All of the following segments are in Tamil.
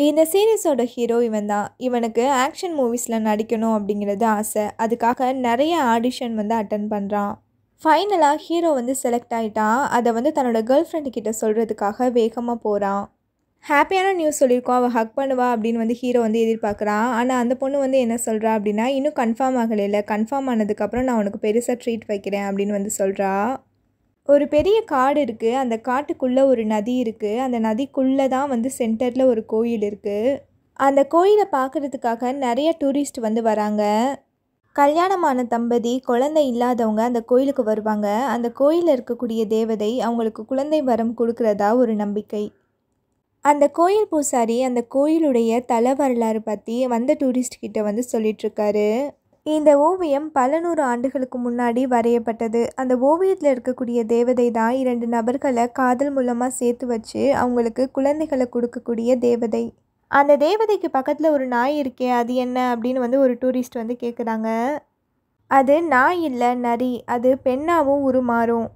இந்த சீரீஸோட ஹீரோ இவன் தான் இவனுக்கு ஆக்ஷன் மூவிஸில் நடிக்கணும் அப்படிங்கிறது ஆசை அதுக்காக நிறைய ஆடிஷன் வந்து அட்டன் பண்ணுறான் ஃபைனலாக ஹீரோ வந்து செலக்ட் ஆகிட்டான் அதை வந்து தன்னோட கேர்ள் ஃப்ரெண்டு கிட்ட சொல்கிறதுக்காக வேகமாக போகிறான் ஹாப்பியான நியூஸ் சொல்லியிருக்கோம் அவள் ஹக் பண்ணுவா அப்படின்னு வந்து ஹீரோ வந்து எதிர்பார்க்குறான் ஆனால் அந்த பொண்ணு வந்து என்ன சொல்கிறா அப்படின்னா இன்னும் கன்ஃபார்ம் ஆகலை கன்ஃபார்ம் ஆனதுக்கப்புறம் நான் உனக்கு பெருசாக ட்ரீட் வைக்கிறேன் அப்படின்னு வந்து சொல்கிறா ஒரு பெரிய காடு இருக்குது அந்த காட்டுக்குள்ளே ஒரு நதி இருக்குது அந்த நதிக்குள்ளே தான் வந்து சென்டரில் ஒரு கோயில் இருக்குது அந்த கோயிலை பார்க்குறதுக்காக நிறைய டூரிஸ்ட் வந்து வராங்க கல்யாணமான தம்பதி குழந்தை இல்லாதவங்க அந்த கோயிலுக்கு வருவாங்க அந்த கோயிலில் இருக்கக்கூடிய தேவதை அவங்களுக்கு குழந்தை வரம் கொடுக்குறதா ஒரு நம்பிக்கை அந்த கோயில் பூசாரி அந்த கோயிலுடைய தல வரலாறு பற்றி வந்த டூரிஸ்ட் கிட்ட வந்து சொல்லிட்டுருக்காரு இந்த ஓவியம் பல நூறு ஆண்டுகளுக்கு முன்னாடி வரையப்பட்டது அந்த ஓவியத்தில் இருக்கக்கூடிய தேவதை தான் இரண்டு நபர்களை காதல் மூலமாக சேர்த்து வச்சு அவங்களுக்கு குழந்தைகளை கொடுக்கக்கூடிய தேவதை அந்த தேவதைக்கு பக்கத்தில் ஒரு நாய் இருக்கே அது என்ன அப்படின்னு வந்து ஒரு டூரிஸ்ட் வந்து கேட்குறாங்க அது நாய் இல்லை நரி அது பெண்ணாகவும் உருமாறும்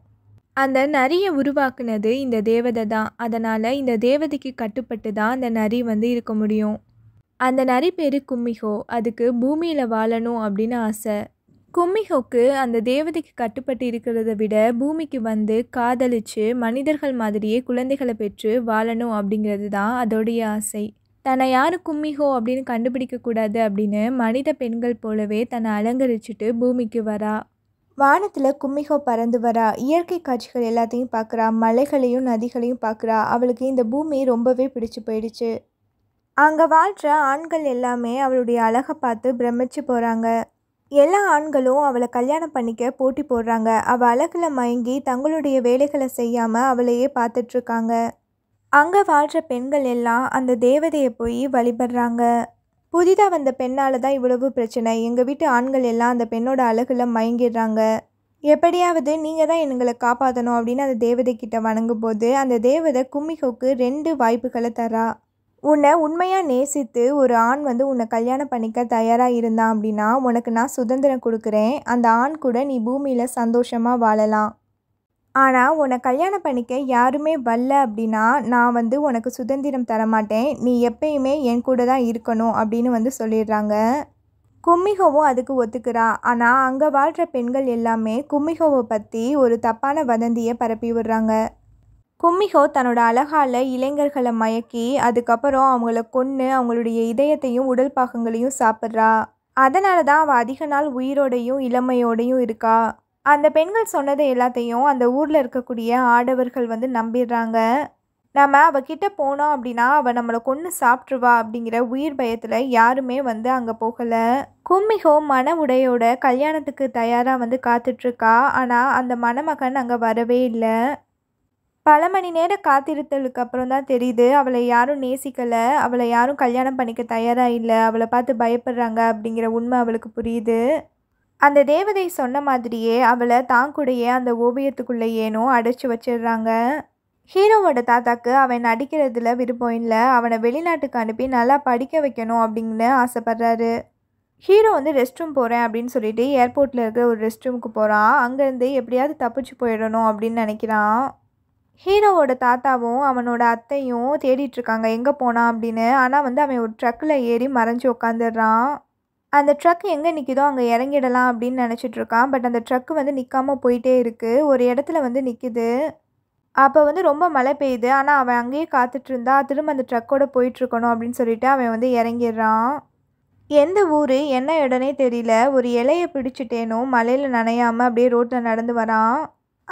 அந்த நரியை உருவாக்குனது இந்த தேவதை தான் அதனால் இந்த தேவதைக்கு கட்டுப்பட்டு தான் அந்த நரி வந்து இருக்க முடியும் அந்த நரி பேர் கும்மிஹோ அதுக்கு பூமியில் வாழணும் அப்படின்னு ஆசை கும்மிகோக்கு அந்த தேவதைக்கு கட்டுப்பட்டு இருக்கிறத விட பூமிக்கு வந்து காதலிச்சு மனிதர்கள் மாதிரியே குழந்தைகளை பெற்று வாழணும் அப்படிங்கிறது தான் அதோடைய ஆசை தன்னை யார் கும்மிகோ அப்படின்னு கண்டுபிடிக்கக்கூடாது அப்படின்னு மனித பெண்கள் போலவே தன்னை அலங்கரிச்சுட்டு பூமிக்கு வரா வானத்தில் கும்மிகோ பறந்து வரா இயற்கை காட்சிகள் எல்லாத்தையும் பார்க்குறா மலைகளையும் நதிகளையும் பார்க்குறா அவளுக்கு இந்த பூமி ரொம்பவே பிடிச்சு போயிடுச்சு அங்கே வாழ்கிற ஆண்கள் எல்லாமே அவளுடைய அழகை பார்த்து பிரமிச்சு போகிறாங்க எல்லா ஆண்களும் அவளை கல்யாணம் பண்ணிக்க போட்டி போடுறாங்க அவள் அழகில் மயங்கி தங்களுடைய வேலைகளை செய்யாமல் அவளையே பார்த்துட்ருக்காங்க அங்கே வாழ்கிற பெண்கள் எல்லாம் அந்த தேவதையை போய் வழிபடுறாங்க புதிதாக வந்த பெண்ணால் தான் இவ்வளவு பிரச்சனை எங்கள் வீட்டு ஆண்கள் எல்லாம் அந்த பெண்ணோட அழகில் மயங்கிடுறாங்க எப்படியாவது நீங்கள் தான் எங்களை காப்பாற்றணும் அப்படின்னு அந்த தேவதை கிட்ட வணங்கும் போது அந்த தேவதை கும்மிகோக்கு ரெண்டு வாய்ப்புகளை தரா உன்னை உண்மையாக நேசித்து ஒரு ஆண் வந்து உன்னை கல்யாணம் பண்ணிக்க தயாராக இருந்தான் அப்படின்னா உனக்கு நான் சுதந்திரம் கொடுக்குறேன் அந்த ஆண் கூட நீ பூமியில் சந்தோஷமாக வாழலாம் ஆனால் உன்னை கல்யாணம் பண்ணிக்க யாருமே வரல அப்படின்னா நான் வந்து உனக்கு சுதந்திரம் தரமாட்டேன் நீ எப்பயுமே என் கூட தான் இருக்கணும் அப்படின்னு வந்து சொல்லிடுறாங்க கும்மிகவும் அதுக்கு ஒத்துக்கிறா ஆனால் அங்கே வாழ்கிற பெண்கள் எல்லாமே கும்மிகோவை பற்றி ஒரு தப்பான வதந்தியை பரப்பி விடுறாங்க கும்மிகோ தன்னோட அழகால் இளைஞர்களை மயக்கி அதுக்கப்புறம் அவங்கள கொன்று அவங்களுடைய இதயத்தையும் உடல் பாகங்களையும் சாப்பிட்றா அதனால தான் அவள் அதிக நாள் உயிரோடையும் இளமையோடையும் இருக்கா அந்த பெண்கள் சொன்னது எல்லாத்தையும் அந்த ஊரில் இருக்கக்கூடிய ஆடவர்கள் வந்து நம்பிடுறாங்க நம்ம அவகிட்ட போனோம் அப்படின்னா அவள் நம்மளை கொன்று சாப்பிட்ருவா அப்படிங்கிற உயிர் பயத்தில் யாருமே வந்து அங்கே போகலை கும்மிகோ மன உடையோட கல்யாணத்துக்கு தயாராக வந்து காத்துட்ருக்கா ஆனால் அந்த மணமகன் அங்கே வரவே இல்லை பல மணி நேர காத்திருத்தலுக்கு அப்புறம் தான் தெரியுது அவளை யாரும் நேசிக்கலை அவளை யாரும் கல்யாணம் பண்ணிக்க தயாராக இல்லை அவளை பார்த்து பயப்படுறாங்க அப்படிங்கிற உண்மை அவளுக்கு புரியுது அந்த தேவதை சொன்ன மாதிரியே அவளை தான் கூடயே அந்த ஓவியத்துக்குள்ளே ஏனோ அடைச்சி வச்சிடுறாங்க ஹீரோவோட தாத்தாக்கு அவன் நடிக்கிறதுல விருப்பம் இல்லை அவனை வெளிநாட்டுக்கு அனுப்பி நல்லா படிக்க வைக்கணும் அப்படின்னு ஆசைப்பட்றாரு ஹீரோ வந்து ரெஸ்ட் ரூம் போகிறேன் அப்படின்னு சொல்லிட்டு ஏர்போர்ட்டில் இருக்கிற ஒரு ரெஸ்ட் ரூமுக்கு போகிறான் அங்கேருந்து எப்படியாவது தப்பிச்சு போயிடணும் அப்படின்னு நினைக்கிறான் ஹீரோவோட தாத்தாவும் அவனோட அத்தையும் தேடிட்டுருக்காங்க எங்கே போனான் அப்படின்னு ஆனால் வந்து அவன் ஒரு ட்ரக்கில் ஏறி மறைஞ்சு உட்காந்துடுறான் அந்த ட்ரக் எங்கே நிற்கிதோ அங்கே இறங்கிடலாம் அப்படின்னு நினச்சிட்ருக்கான் பட் அந்த ட்ரக்கு வந்து நிற்காமல் போயிட்டே இருக்குது ஒரு இடத்துல வந்து நிற்கிது அப்போ வந்து ரொம்ப மழை பெய்யுது ஆனால் அவன் அங்கேயே காத்துட்ருந்தா திரும்ப அந்த ட்ரக்கோடு போயிட்டுருக்கணும் அப்படின்னு சொல்லிட்டு அவன் வந்து இறங்கிடுறான் எந்த ஊர் என்ன இடனே தெரியல ஒரு இலையை பிடிச்சிட்டேனும் மலையில் நனையாமல் அப்படியே ரோட்டில் நடந்து வரான்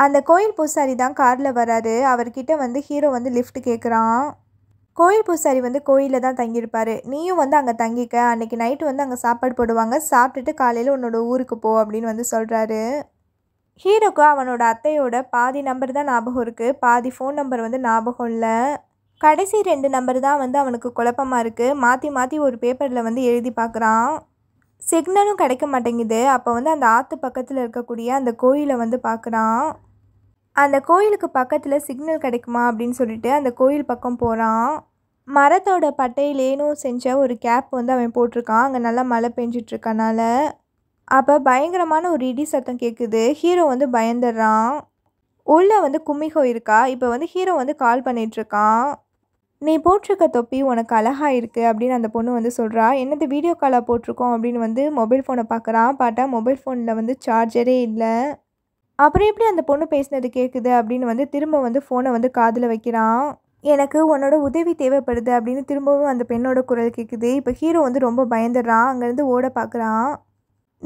அந்த கோயில் பூசாரி தான் காரில் வராரு அவர்கிட்ட வந்து ஹீரோ வந்து லிஃப்ட் கேட்குறான் கோயில் பூசாரி வந்து கோயிலில் தான் தங்கியிருப்பார் நீயும் வந்து அங்கே தங்கிக்க அன்றைக்கி நைட்டு வந்து அங்கே சாப்பாடு போடுவாங்க சாப்பிட்டுட்டு காலையில் உன்னோட ஊருக்கு போ அப்படின்னு வந்து சொல்கிறாரு ஹீரோக்கு அவனோட அத்தையோட பாதி நம்பர் தான் ஞாபகம் இருக்குது பாதி ஃபோன் நம்பர் வந்து ஞாபகம் இல்லை கடைசி ரெண்டு நம்பர் தான் வந்து அவனுக்கு குழப்பமாக இருக்குது மாற்றி மாற்றி ஒரு பேப்பரில் வந்து எழுதி பார்க்குறான் சிக்னலும் கிடைக்க மாட்டேங்குது அப்போ வந்து அந்த ஆற்று பக்கத்தில் இருக்கக்கூடிய அந்த கோயிலை வந்து பார்க்குறான் அந்த கோயிலுக்கு பக்கத்தில் சிக்னல் கிடைக்குமா அப்படின்னு சொல்லிட்டு அந்த கோயில் பக்கம் போகிறான் மரத்தோட பட்டையிலேனும் செஞ்ச ஒரு கேப் வந்து அவன் போட்டிருக்கான் அங்கே நல்லா மழை பெஞ்சிட்ருக்கனால அப்போ பயங்கரமான ஒரு இடி சத்தம் கேட்குது ஹீரோ வந்து பயந்துடுறான் உள்ளே வந்து கும்மிகோ இருக்கா இப்போ வந்து ஹீரோ வந்து கால் பண்ணிகிட்ருக்கான் நீ போட்டிருக்க தொப்பி உனக்கு அழகாக இருக்குது அப்படின்னு அந்த பொண்ணு வந்து சொல்கிறா என்னது வீடியோ காலாக போட்டிருக்கோம் அப்படின்னு வந்து மொபைல் ஃபோனை பார்க்குறான் பார்த்தா மொபைல் ஃபோனில் வந்து சார்ஜரே இல்லை அப்புறம் எப்படி அந்த பொண்ணு பேசினது கேட்குது அப்படின்னு வந்து திரும்ப வந்து ஃபோனை வந்து காதில் வைக்கிறான் எனக்கு உன்னோட உதவி தேவைப்படுது அப்படின்னு திரும்பவும் அந்த பெண்ணோட குரல் கேட்குது இப்போ ஹீரோ வந்து ரொம்ப பயந்துடுறான் அங்கேருந்து ஓட பார்க்குறான்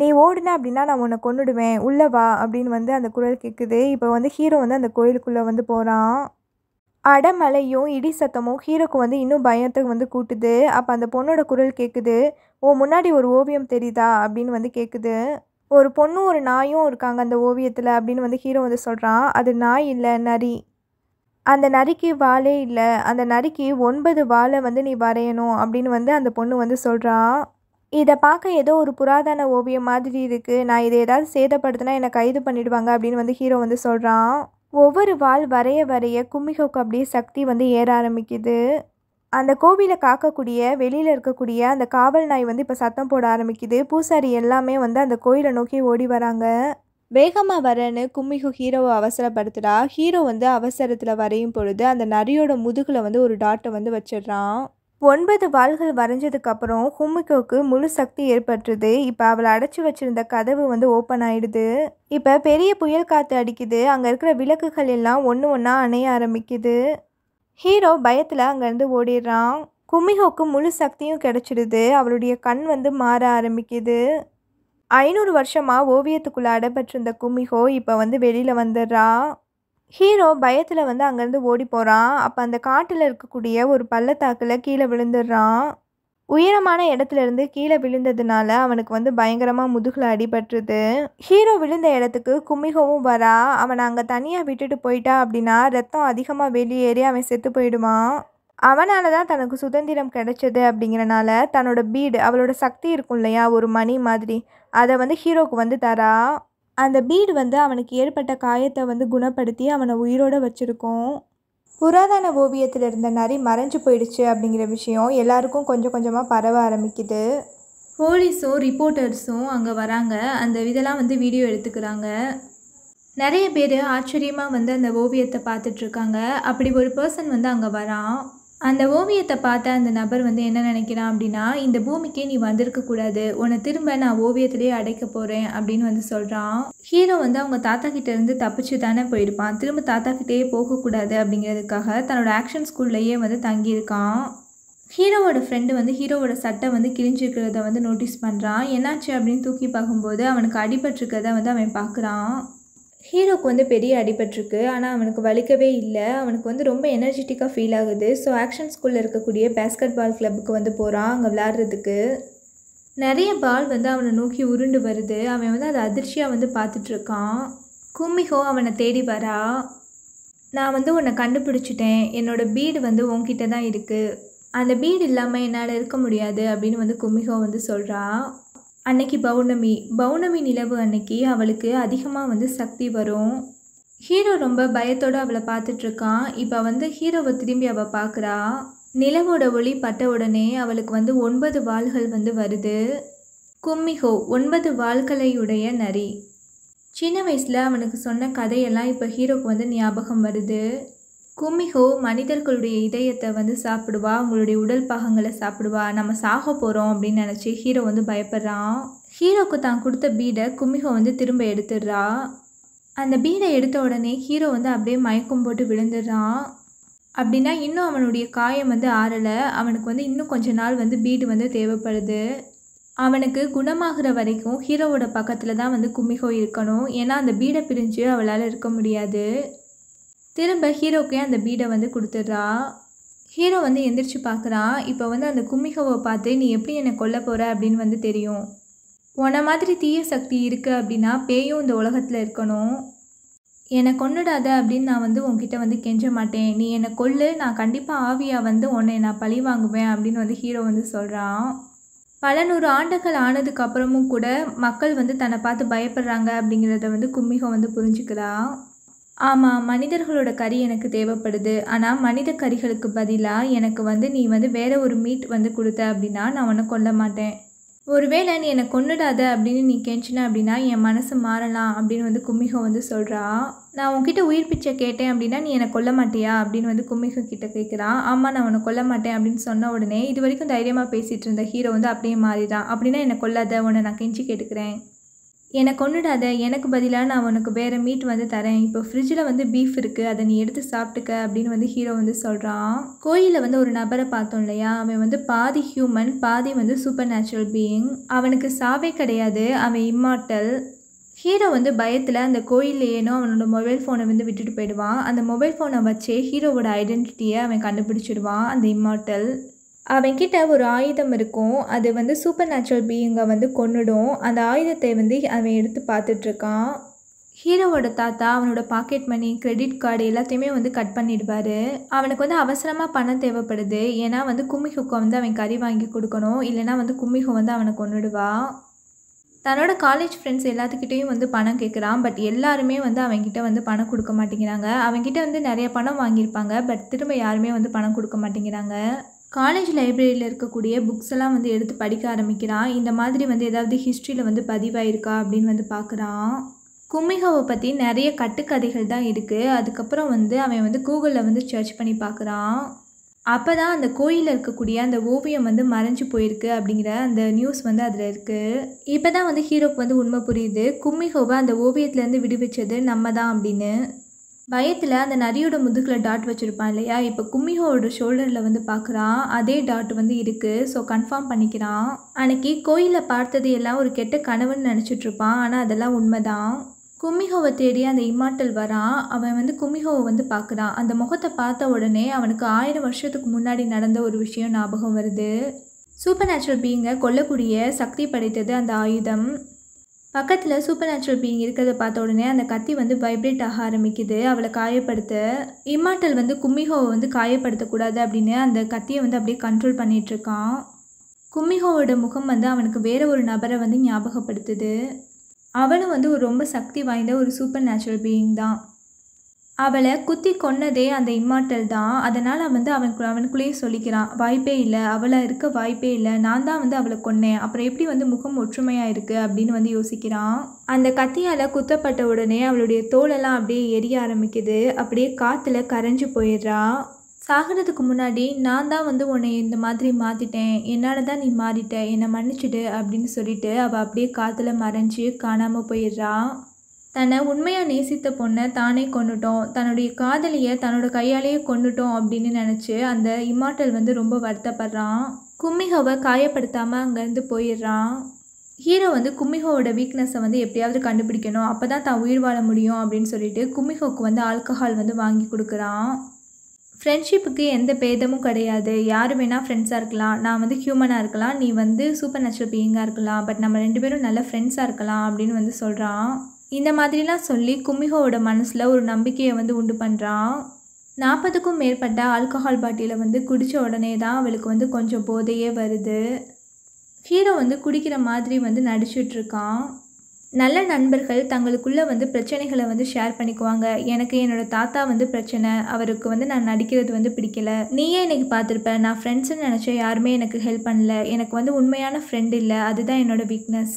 நீ ஓடுன அப்படின்னா நான் உன்னை கொண்டுடுவேன் உள்ளே வா அப்படின்னு வந்து அந்த குரல் கேட்குது இப்போ வந்து ஹீரோ வந்து அந்த கோயிலுக்குள்ளே வந்து போகிறான் அடமலையும் இடி சத்தமும் ஹீரோக்கு வந்து இன்னும் பயத்தை வந்து கூட்டுது அப்போ அந்த பொண்ணோட குரல் கேட்குது ஓ முன்னாடி ஒரு ஓவியம் தெரியுதா அப்படின்னு வந்து கேட்குது ஒரு பொண்ணும் ஒரு நாயும் இருக்காங்க அந்த ஓவியத்தில் அப்படின்னு வந்து ஹீரோ வந்து சொல்கிறான் அது நாய் இல்லை நரி அந்த நரிக்கு வாழே இல்லை அந்த நரிக்கு ஒன்பது வாழை வந்து நீ வரையணும் அப்படின்னு வந்து அந்த பொண்ணு வந்து சொல்கிறான் இதை பார்க்க ஏதோ ஒரு புராதன ஓவியம் மாதிரி இருக்குது நான் இதை ஏதாவது சேதப்படுத்தினா என்னை கைது பண்ணிவிடுவாங்க அப்படின்னு வந்து ஹீரோ வந்து சொல்கிறான் ஒவ்வொரு வால் வரைய வரைய கும்மிகோக்கு அப்படியே சக்தி வந்து ஏற ஆரம்பிக்குது அந்த கோவிலை காக்கக்கூடிய வெளியில் இருக்கக்கூடிய அந்த காவல் நாய் வந்து இப்போ சத்தம் போட ஆரம்பிக்குது பூசாரி எல்லாமே வந்து அந்த கோயிலை நோக்கி ஓடி வராங்க வேகமாக வரேன்னு கும்மிகு ஹீரோவை அவசரப்படுத்துகிறா ஹீரோ வந்து அவசரத்தில் வரையும் பொழுது அந்த நரியோட முதுகில் வந்து ஒரு டாட்டை வந்து வச்சிடுறான் ஒன்பது வாள்கள் வரைஞ்சதுக்கப்புறம் ஹுமிக்கோவுக்கு முழு சக்தி ஏற்பட்டுருது இப்போ அவளை அடைச்சி வச்சுருந்த கதவு வந்து ஓப்பன் ஆகிடுது இப்போ பெரிய புயல் காற்று அடிக்குது அங்கே இருக்கிற விளக்குகள் எல்லாம் ஒன்று ஒன்றா அணைய ஆரம்பிக்குது ஹீரோ பயத்தில் அங்கேருந்து ஓடிடுறான் குமிஹோக்கு முழு சக்தியும் கிடச்சிடுது அவளுடைய கண் வந்து மாற ஆரம்பிக்குது ஐநூறு வருஷமாக ஓவியத்துக்குள்ளே அடைபெற்றிருந்த குமிஹோ இப்போ வந்து வெளியில் வந்துடுறா ஹீரோ பயத்தில் வந்து அங்கேருந்து ஓடி போகிறான் அப்போ அந்த காட்டில் இருக்கக்கூடிய ஒரு பள்ளத்தாக்கில் கீழே விழுந்துடுறான் உயரமான இடத்துலேருந்து கீழே விழுந்ததுனால அவனுக்கு வந்து பயங்கரமாக முதுகில் அடிபட்டுருது ஹீரோ விழுந்த இடத்துக்கு கும்மிகவும் வரா அவனை அங்கே தனியாக விட்டுட்டு போயிட்டா அப்படின்னா ரத்தம் அதிகமாக வெளியேறி அவன் செத்து போயிடுவான் அவனால தான் தனக்கு சுதந்திரம் கிடைச்சது அப்படிங்கிறனால தன்னோட பீடு அவளோட சக்தி இருக்கும் இல்லையா ஒரு மணி மாதிரி அதை வந்து ஹீரோக்கு வந்து தரா அந்த பீடு வந்து அவனுக்கு ஏற்பட்ட காயத்தை வந்து குணப்படுத்தி அவனை உயிரோடு வச்சுருக்கோம் புராதன ஓவியத்தில் இருந்த நரி மறைஞ்சு போயிடுச்சு அப்படிங்கிற விஷயம் எல்லாருக்கும் கொஞ்சம் கொஞ்சமாக பரவ ஆரம்பிக்குது போலீஸும் ரிப்போர்ட்டர்ஸும் அங்கே வராங்க அந்த இதெல்லாம் வந்து வீடியோ எடுத்துக்கிறாங்க நிறைய பேர் ஆச்சரியமாக வந்து அந்த ஓவியத்தை பார்த்துட்ருக்காங்க அப்படி ஒரு பர்சன் வந்து அங்கே வரான் அந்த ஓவியத்தை பார்த்த அந்த நபர் வந்து என்ன நினைக்கிறான் அப்படின்னா இந்த பூமிக்கே நீ வந்திருக்கக்கூடாது உன்னை திரும்ப நான் ஓவியத்திலேயே அடைக்க போகிறேன் அப்படின்னு வந்து சொல்கிறான் ஹீரோ வந்து அவங்க தாத்தா இருந்து தப்பிச்சு தானே போயிருப்பான் திரும்ப தாத்தா கிட்டேயே போகக்கூடாது அப்படிங்கிறதுக்காக தன்னோட ஆக்ஷன் ஸ்கூல்லையே வந்து தங்கியிருக்கான் ஹீரோவோட ஃப்ரெண்டு வந்து ஹீரோவோட சட்டை வந்து கிழிஞ்சிருக்கிறத வந்து நோட்டீஸ் பண்ணுறான் என்னாச்சு அப்படின்னு தூக்கி பார்க்கும்போது அவனுக்கு அடிபட்டிருக்கிறத வந்து அவன் பார்க்குறான் ஹீரோக்கு வந்து பெரிய அடிபட்டிருக்கு ஆனால் அவனுக்கு வலிக்கவே இல்லை அவனுக்கு வந்து ரொம்ப எனர்ஜெட்டிக்காக ஃபீல் ஆகுது ஸோ ஆக்ஷன் ஸ்கூலில் இருக்கக்கூடிய பேஸ்கட் பால் கிளப்புக்கு வந்து போகிறான் அங்கே விளாட்றதுக்கு நிறைய பால் வந்து அவனை நோக்கி உருண்டு வருது அவன் வந்து அதை அதிர்ச்சியாக வந்து பார்த்துட்ருக்கான் கும்மிஹோ அவனை தேடி வரா நான் வந்து உன்னை கண்டுபிடிச்சிட்டேன் என்னோடய பீடு வந்து உன்கிட்ட தான் இருக்குது அந்த பீடு இல்லாமல் என்னால் இருக்க முடியாது அப்படின்னு வந்து கும்மிகோ வந்து சொல்கிறான் அன்னைக்கு பௌர்ணமி பௌர்ணமி நிலவு அன்னைக்கு அவளுக்கு அதிகமாக வந்து சக்தி வரும் ஹீரோ ரொம்ப பயத்தோடு அவளை பார்த்துட்ருக்கான் இப்போ வந்து ஹீரோவை திரும்பி அவள் பார்க்குறா நிலவோட ஒளி பட்ட உடனே அவளுக்கு வந்து ஒன்பது வாள்கள் வந்து வருது கும்மிஹோ ஒன்பது வாள்களையுடைய நரி சின்ன வயசில் அவனுக்கு சொன்ன கதையெல்லாம் இப்போ ஹீரோக்கு வந்து ஞாபகம் வருது கும்மிகோ மனிதர்களுடைய இதயத்தை வந்து சாப்பிடுவா அவங்களுடைய உடல் பாகங்களை சாப்பிடுவா நம்ம சாக போகிறோம் அப்படின்னு நினச்சி ஹீரோ வந்து பயப்படுறான் ஹீரோக்கு தான் கொடுத்த பீடை கும்மிகோ வந்து திரும்ப எடுத்துடுறா அந்த பீடை எடுத்த உடனே ஹீரோ வந்து அப்படியே மயக்கம் போட்டு விழுந்துடுறான் அப்படின்னா இன்னும் அவனுடைய காயம் வந்து ஆறலை அவனுக்கு வந்து இன்னும் கொஞ்ச நாள் வந்து பீடு வந்து தேவைப்படுது அவனுக்கு குணமாகிற வரைக்கும் ஹீரோவோட பக்கத்தில் தான் வந்து கும்மிகோ இருக்கணும் ஏன்னா அந்த பீடை பிரிஞ்சு அவளால் இருக்க முடியாது திரும்ப ஹீரோக்கே அந்த பீடை வந்து கொடுத்துட்றா ஹீரோ வந்து எந்திரிச்சு பார்க்குறான் இப்போ வந்து அந்த கும்மிகவை பார்த்து நீ எப்படி என்னை கொல்ல போகிற அப்படின்னு வந்து தெரியும் உன மாதிரி தீய சக்தி இருக்குது அப்படின்னா பேயும் இந்த உலகத்தில் இருக்கணும் என்னை கொண்டுடாத அப்படின்னு நான் வந்து உன்கிட்ட வந்து கெஞ்ச மாட்டேன் நீ என்னை கொல்லு நான் கண்டிப்பாக ஆவியாக வந்து உன்னை நான் பழி வாங்குவேன் அப்படின்னு வந்து ஹீரோ வந்து சொல்கிறான் பல நூறு ஆண்டுகள் ஆனதுக்கப்புறமும் கூட மக்கள் வந்து தன்னை பார்த்து பயப்படுறாங்க அப்படிங்கிறத வந்து கும்மிகம் வந்து புரிஞ்சுக்கிறான் ஆமாம் மனிதர்களோட கறி எனக்கு தேவைப்படுது ஆனால் மனித கறிகளுக்கு பதிலாக எனக்கு வந்து நீ வந்து வேறு ஒரு மீட் வந்து கொடுத்த அப்படின்னா நான் உன்னை கொல்ல மாட்டேன் ஒருவேளை நீ என்னை கொண்டுடாத அப்படின்னு நீ கெஞ்சின அப்படின்னா என் மனசு மாறலாம் அப்படின்னு வந்து கும்மிகம் வந்து சொல்கிறா நான் உன்கிட்ட உயிர் பிச்சை கேட்டேன் அப்படின்னா நீ என்னை கொல்ல மாட்டியா அப்படின்னு வந்து கும்மிகம் கிட்ட கேட்குறான் ஆமாம் நான் உன்னை கொல்ல மாட்டேன் அப்படின்னு சொன்ன உடனே இது வரைக்கும் தைரியமாக பேசிகிட்டு இருந்த ஹீரோ வந்து அப்படியே மாறிடான் அப்படின்னா என்னை கொல்லாத உன்னை நான் கெஞ்சி கேட்டுக்கிறேன் என்னை கொண்டுடாத எனக்கு பதிலாக நான் உனக்கு வேறு மீட் வந்து தரேன் இப்போ ஃப்ரிட்ஜில் வந்து பீஃப் இருக்குது அதை நீ எடுத்து சாப்பிட்டுக்க அப்படின்னு வந்து ஹீரோ வந்து சொல்கிறான் கோயிலில் வந்து ஒரு நபரை பார்த்தோம் இல்லையா அவன் வந்து பாதி ஹியூமன் பாதி வந்து சூப்பர் நேச்சுரல் பீயிங் அவனுக்கு சாவே கிடையாது அவன் இம்மார்ட்டல் ஹீரோ வந்து பயத்தில் அந்த கோயிலில் ஏனோ அவனோட மொபைல் ஃபோனை வந்து விட்டுட்டு போயிடுவான் அந்த மொபைல் ஃபோனை வச்சே ஹீரோவோட ஐடென்டிட்டியை அவன் கண்டுபிடிச்சிடுவான் அந்த இம்மார்ட்டல் அவன்கிட்ட ஒரு ஆயுதம் இருக்கும் அது வந்து சூப்பர் நேச்சுரல் பீயிங்கை வந்து கொண்டுடும் அந்த ஆயுதத்தை வந்து அவன் எடுத்து பார்த்துட்ருக்கான் ஹீரோவோட தாத்தா அவனோட பாக்கெட் மணி கிரெடிட் கார்டு எல்லாத்தையுமே வந்து கட் பண்ணிடுவார் அவனுக்கு வந்து அவசரமாக பணம் தேவைப்படுது ஏன்னா வந்து கும்மிஹுக்கு வந்து அவன் கறி வாங்கி கொடுக்கணும் இல்லைனா வந்து கும்மிஹு வந்து அவனை கொண்டுடுவான் தன்னோட காலேஜ் ஃப்ரெண்ட்ஸ் எல்லாத்துக்கிட்டேயும் வந்து பணம் கேட்குறான் பட் எல்லாருமே வந்து அவங்ககிட்ட வந்து பணம் கொடுக்க மாட்டேங்கிறாங்க அவங்ககிட்ட வந்து நிறைய பணம் வாங்கியிருப்பாங்க பட் திரும்ப யாருமே வந்து பணம் கொடுக்க மாட்டேங்கிறாங்க காலேஜ் லைப்ரரியில் இருக்கக்கூடிய புக்ஸ் எல்லாம் வந்து எடுத்து படிக்க ஆரம்பிக்கிறான் இந்த மாதிரி வந்து ஏதாவது ஹிஸ்ட்ரியில் வந்து பதிவாயிருக்கா அப்படின்னு வந்து பார்க்குறான் கும்மிகாவை பற்றி நிறைய கட்டுக்கதைகள் தான் இருக்குது அதுக்கப்புறம் வந்து அவன் வந்து கூகுளில் வந்து சர்ச் பண்ணி பார்க்குறான் அப்போ தான் அந்த கோயிலில் இருக்கக்கூடிய அந்த ஓவியம் வந்து மறைஞ்சு போயிருக்கு அப்படிங்கிற அந்த நியூஸ் வந்து அதில் இருக்குது இப்போ தான் வந்து ஹீரோக்கு வந்து உண்மை புரியுது கும்மிகோவை அந்த ஓவியத்துலேருந்து விடுவிச்சது நம்ம தான் அப்படின்னு பயத்தில் அந்த நரியோட முதுகில் டாட் வச்சுருப்பான் இல்லையா இப்போ கும்மிஹோட ஷோல்டரில் வந்து பார்க்குறான் அதே டாட் வந்து இருக்குது ஸோ கன்ஃபார்ம் பண்ணிக்கிறான் அன்னைக்கு கோயிலில் பார்த்தது எல்லாம் ஒரு கெட்ட கனவுன்னு நினச்சிட்ருப்பான் ஆனால் அதெல்லாம் உண்மைதான் கும்மிஹோவை தேடி அந்த இம்மாட்டல் வரான் அவன் வந்து கும்மிஹோவை வந்து பார்க்குறான் அந்த முகத்தை பார்த்த உடனே அவனுக்கு ஆயிரம் வருஷத்துக்கு முன்னாடி நடந்த ஒரு விஷயம் ஞாபகம் வருது சூப்பர் நேச்சுரல் பீங்கை கொல்லக்கூடிய சக்தி படைத்தது அந்த ஆயுதம் பக்கத்தில் சூப்பர் நேச்சுரல் பீயிங் இருக்கிறத பார்த்த உடனே அந்த கத்தி வந்து வைப்ரேட் ஆக ஆரம்பிக்குது அவளை காயப்படுத்த இம்மாட்டல் வந்து கும்மிஹோவை வந்து காயப்படுத்தக்கூடாது அப்படின்னு அந்த கத்தியை வந்து அப்படியே கண்ட்ரோல் பண்ணிகிட்ருக்கான் கும்மிஹோவோட முகம் வந்து அவனுக்கு வேறு ஒரு நபரை வந்து ஞாபகப்படுத்துது அவளும் வந்து ஒரு ரொம்ப சக்தி வாய்ந்த ஒரு சூப்பர் நேச்சுரல் பீயிங் தான் அவளை குத்தி கொன்னதே அந்த இம்மாட்டல் தான் அதனால் அவன் வந்து அவனுக்கு அவனுக்குள்ளேயே சொல்லிக்கிறான் வாய்ப்பே இல்லை அவளை இருக்க வாய்ப்பே இல்லை நான் தான் வந்து அவளை கொன்னேன் அப்புறம் எப்படி வந்து முகம் ஒற்றுமையாக இருக்குது அப்படின்னு வந்து யோசிக்கிறான் அந்த கத்தியால் குத்தப்பட்ட உடனே அவளுடைய தோலெல்லாம் அப்படியே எரிய ஆரம்பிக்குது அப்படியே காற்றுல கரைஞ்சி போயிடுறா சாகிறதுக்கு முன்னாடி நான் தான் வந்து உன்னை இந்த மாதிரி மாற்றிட்டேன் என்னால் தான் நீ மாறிட்ட என்னை மன்னிச்சிடு அப்படின்னு சொல்லிட்டு அவள் அப்படியே காற்றுல மறைஞ்சு காணாமல் போயிடுறான் தன்னை உண்மையாக நேசித்த பொண்ணை தானே கொண்டுட்டோம் தன்னுடைய காதலியை தன்னோட கையாலேயே கொண்டுட்டோம் அப்படின்னு நினச்சி அந்த இமாட்டல் வந்து ரொம்ப வருத்தப்படுறான் கும்மிகோவை காயப்படுத்தாமல் அங்கேருந்து போயிடுறான் ஹீரோ வந்து கும்மிகோவோட வீக்னஸை வந்து எப்படியாவது கண்டுபிடிக்கணும் அப்போ தான் தான் உயிர் வாழ முடியும் அப்படின்னு சொல்லிட்டு கும்மிகோவுக்கு வந்து ஆல்கஹால் வந்து வாங்கி கொடுக்குறான் ஃப்ரெண்ட்ஷிப்புக்கு எந்த பேதமும் கிடையாது யார் வேணால் ஃப்ரெண்ட்ஸாக இருக்கலாம் நான் வந்து ஹியூமனாக இருக்கலாம் நீ வந்து சூப்பர் நேச்சுரல் பீயிங்காக இருக்கலாம் பட் நம்ம ரெண்டு பேரும் நல்ல ஃப்ரெண்ட்ஸாக இருக்கலாம் அப்படின்னு வந்து சொல்கிறான் இந்த மாதிரிலாம் சொல்லி கும்மிகோவோட மனசில் ஒரு நம்பிக்கையை வந்து உண்டு பண்ணுறான் நாற்பதுக்கும் மேற்பட்ட ஆல்கஹால் பாட்டியில் வந்து குடித்த உடனே தான் அவளுக்கு வந்து கொஞ்சம் போதையே வருது ஹீரோ வந்து குடிக்கிற மாதிரி வந்து நடிச்சிட்ருக்கான் நல்ல நண்பர்கள் தங்களுக்குள்ளே வந்து பிரச்சனைகளை வந்து ஷேர் பண்ணிக்குவாங்க எனக்கு என்னோடய தாத்தா வந்து பிரச்சனை அவருக்கு வந்து நான் நடிக்கிறது வந்து பிடிக்கல நீயே இன்னைக்கு பார்த்துருப்ப நான் ஃப்ரெண்ட்ஸுன்னு நினச்ச யாருமே எனக்கு ஹெல்ப் பண்ணல எனக்கு வந்து உண்மையான ஃப்ரெண்ட் இல்லை அதுதான் என்னோடய வீக்னஸ்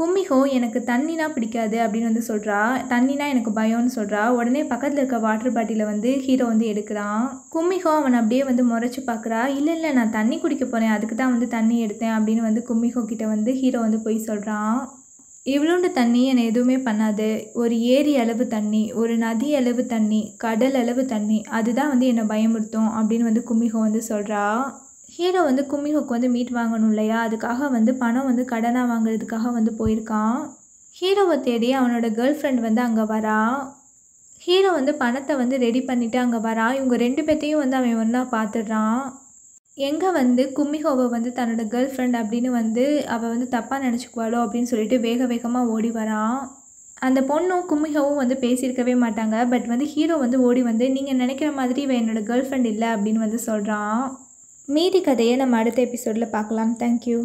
கும்மிகோ எனக்கு தண்ணினா பிடிக்காது அப்படின்னு வந்து சொல்கிறா தண்ணினா எனக்கு பயம்னு சொல்கிறா உடனே பக்கத்தில் இருக்க வாட்டர் பாட்டிலை வந்து ஹீரோ வந்து எடுக்கிறான் கும்மிகோ அவன் அப்படியே வந்து முறைச்சி பார்க்குறா இல்லை இல்லை நான் தண்ணி குடிக்க போகிறேன் அதுக்கு தான் வந்து தண்ணி எடுத்தேன் அப்படின்னு வந்து கும்மிகோ கிட்ட வந்து ஹீரோ வந்து போய் சொல்கிறான் இவ்வளோண்டு தண்ணி என்னை எதுவுமே பண்ணாது ஒரு ஏரி அளவு தண்ணி ஒரு நதி அளவு தண்ணி கடல் அளவு தண்ணி அதுதான் வந்து என்னை பயமுறுத்தும் அப்படின்னு வந்து கும்மிகோ வந்து சொல்கிறா ஹீரோ வந்து கும்மிஹோக்கு வந்து மீட் வாங்கணும் இல்லையா அதுக்காக வந்து பணம் வந்து கடனாக வாங்குறதுக்காக வந்து போயிருக்கான் ஹீரோவை தேடி அவனோட கேர்ள் ஃப்ரெண்ட் வந்து அங்கே வரா ஹீரோ வந்து பணத்தை வந்து ரெடி பண்ணிவிட்டு அங்கே வரா இவங்க ரெண்டு பேர்த்தையும் வந்து அவன் ஒன்றா பார்த்துடுறான் எங்கே வந்து கும்மிஹோவை வந்து தன்னோட கேர்ள் ஃப்ரெண்ட் அப்படின்னு வந்து அவள் வந்து தப்பாக நினச்சிக்குவாளோ அப்படின்னு சொல்லிட்டு வேக வேகமாக ஓடி வரான் அந்த பொண்ணும் கும்மிஹோவும் வந்து பேசியிருக்கவே மாட்டாங்க பட் வந்து ஹீரோ வந்து ஓடி வந்து நீங்கள் நினைக்கிற மாதிரி இவன் என்னோடய கேர்ள் ஃப்ரெண்ட் இல்லை அப்படின்னு வந்து சொல்கிறான் மீதி கதையை நம்ம அடுத்த எபிசோடில் பார்க்கலாம் தேங்க்யூ